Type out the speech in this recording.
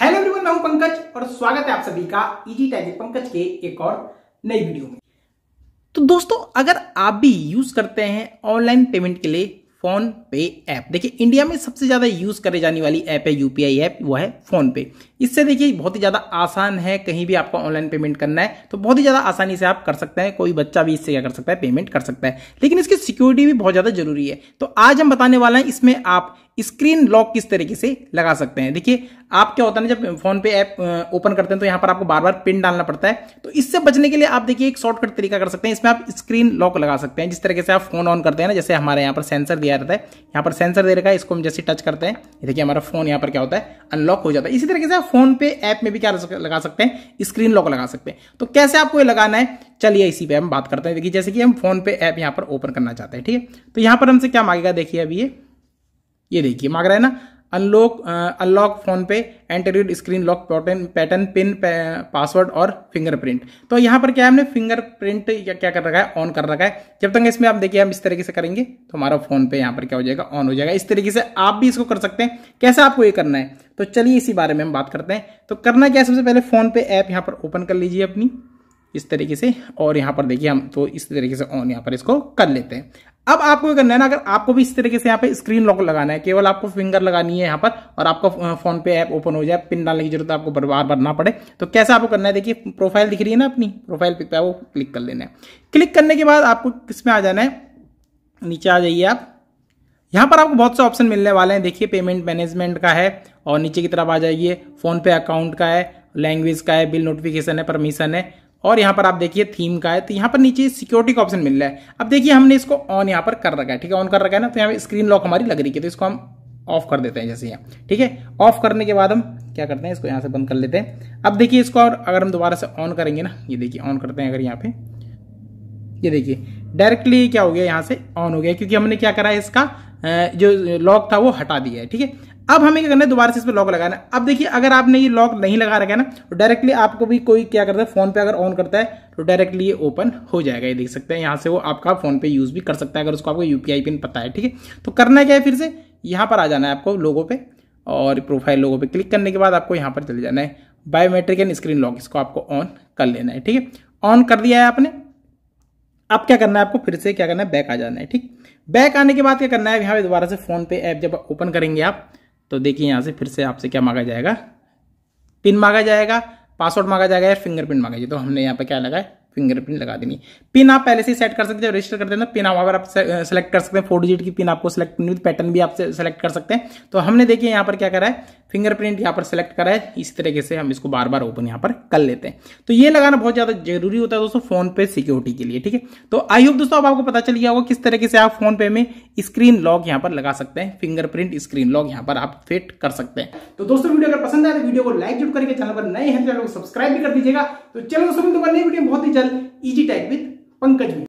hello everyone मैं हूं पंकज और स्वागत है आप सभी का इजी e टैजिक पंकज के एक और नई वीडियो में तो दोस्तों अगर आप भी यूज करते हैं ऑनलाइन पेमेंट के लिए फोन पे ऐप देखिए इंडिया में सबसे ज़्यादा यूज़ करे जाने वाली ऐप है यूपीआई ऐप वो है फोन पे इससे देखिए बहुत ही ज़्यादा आसान है कहीं भी आपको ऑनलाइन पेमेंट करना है तो बहुत ही ज़्यादा आसानी से आप कर सकते हैं कोई बच्चा भी इससे क्या कर सकता है पेमेंट कर सकता है लेकिन इसकी सिक्योरिटी भी बहुत ज़्यादा जरूरी है तो आज हम बताने वाले हैं इसमें आप स्क्रीन लॉक किस तरीके से लगा सकते हैं देखिए आप क्या होता है ना जब फोन पे ऐप ओपन करते हैं तो यहां पर आपको बार बार पिन डालना पड़ता है तो इससे बचने के लिए आप देखिए एक शॉर्टकट तरीका कर सकते हैं इसमें आप स्क्रीन लॉक लगा सकते हैं जिस तरीके से आप फोन ऑन करते हैं ना जैसे हमारे यहाँ पर सेंसर दिया रहता है यहाँ पर सेंसर दे रखा है इसको हम जैसे टच करते हैं देखिए हमारा फोन यहाँ पर क्या होता है अनलॉक हो जाता है इसी तरीके से आप फोन पे ऐप में भी क्या लगा सकते हैं स्क्रीन लॉक लगा सकते हैं तो कैसे आपको ये लगाना है चलिए इसी पर हम बात करते हैं देखिए जैसे कि हम फोन पे ऐप यहाँ पर ओपन करना चाहते हैं ठीक है तो यहाँ पर हमसे क्या मांगेगा देखिए अभी ये ये देखिए मांग रहा है ना अनलॉक अनलॉक फोन पे enter your screen lock pattern pattern pin password और फिंगरप्रिंट तो यहाँ पर क्या है हमने फिंगरप्रिंट या क्या कर रखा है ऑन कर रखा है जब तक इसमें आप देखिए हम इस तरीके से करेंगे तो हमारा फोन पे यहाँ पर क्या हो जाएगा ऑन हो जाएगा इस तरीके से आप भी इसको कर सकते हैं कैसे आपको ये करना है तो चलिए इसी बारे में हम बात करते हैं तो करना क्या सबसे पहले फोन पे ऐप यहाँ पर ओपन कर लीजिए अपनी इस तरीके से और यहाँ पर देखिए हम तो इस तरीके से ऑन यहाँ पर इसको कर लेते हैं अब आपको क्या करना है ना अगर आपको भी इस तरीके से यहाँ पे स्क्रीन लॉक लगाना है केवल आपको फिंगर लगानी है यहाँ पर और आपका फोन पे ऐप ओपन हो जाए पिन डालने की जरूरत आपको बार बार ना पड़े तो कैसे आपको करना है देखिए प्रोफाइल दिख रही है ना अपनी प्रोफाइल पिक पे वो क्लिक कर लेना है क्लिक करने के बाद आपको किस में आ जाना है नीचे आ जाइए आप यहाँ पर आपको बहुत से ऑप्शन मिलने वाले हैं देखिए पेमेंट मैनेजमेंट का है और नीचे की तरफ आ जाइए फोन पे अकाउंट का है लैंग्वेज का है बिल नोटिफिकेशन है परमिशन है और यहाँ पर आप देखिए थीम का है तो यहाँ पर नीचे सिक्योरिटी का ऑप्शन मिल रहा है अब देखिए हमने इसको ऑन यहाँ पर कर रखा है ठीक है ऑन कर रखा है ना तो यहाँ पर स्क्रीन लॉक हमारी लग रही है तो इसको हम ऑफ कर देते हैं जैसे यहाँ ठीक है ऑफ करने के बाद हम क्या करते हैं इसको यहाँ से बंद कर लेते हैं अब देखिए इसको और अगर हम दोबारा से ऑन करेंगे ना ये देखिए ऑन करते हैं अगर यहाँ पे ये देखिए डायरेक्टली क्या हो गया यहाँ से ऑन हो गया क्योंकि हमने क्या करा है इसका जो लॉक था वो हटा दिया है ठीक है अब हमें क्या करना है दोबारा से इस पर लॉक लगाना है अब देखिए अगर आपने ये लॉक नहीं लगा रखा है ना तो डायरेक्टली आपको भी कोई क्या करता है फोन पे अगर ऑन करता है तो डायरेक्टली ये ओपन हो जाएगा ये देख सकते हैं यहाँ से वो आपका फोन पे यूज भी कर सकता है अगर उसको आपको यूपीआई पिन पता है ठीक है तो करना क्या है फिर से यहाँ पर आ जाना है आपको लोगों पे और प्रोफाइल लोगों पर क्लिक करने के बाद आपको यहाँ पर चले जाना है बायोमेट्रिक एंड स्क्रीन लॉक इसको आपको ऑन कर लेना है ठीक है ऑन कर दिया है आपने अब क्या करना है आपको फिर से क्या करना है बैक आ जाना है ठीक बैक आने के बाद क्या करना है यहाँ पे दोबारा से फोन पे ऐप जब ओपन करेंगे आप तो देखिए यहाँ से फिर से आपसे क्या मांगा जाएगा पिन मांगा जाएगा पासवर्ड मांगा जाएगा या फिंगरप्रिंट मांगा जाएगा तो हमने यहाँ पर क्या लगाया फिंगरप्रिंट लगा देनी पिन आप पहले से सेट कर सकते हैं रजिस्टर करते हैं पिन आप अगर आप सेलेक्ट कर सकते हैं फोर डिजिट की पिन आपको सेलेक्ट करनी पैटर्न भी आप सेलेक्ट कर सकते हैं तो हमने देखिए यहाँ पर क्या करा है फिंगरप्रिंट यहाँ पर सेलेक्ट करा है इस तरीके से हम इसको बार बार ओपन यहाँ पर कर लेते हैं तो ये लगाना बहुत ज़्यादा जरूरी होता है दोस्तों फोन पे सिक्योरिटी के लिए ठीक है तो आई होप दोस्तों अब आपको पता चल गया होगा किस तरीके से आप फोन पे में स्क्रीन लॉक यहाँ पर लगा सकते हैं फिंगरप्रिंट स्क्रीन लॉक यहाँ पर आप फिट कर सकते हैं तो दोस्तों वीडियो अगर पसंद आए तो वीडियो को लाइक जरूर करके चैनल पर नए हैं तो चैनल को सब्सक्राइब भी कर दीजिएगा तो चलो दोस्तों तो बहुत ही channel easy tech with Pankaj में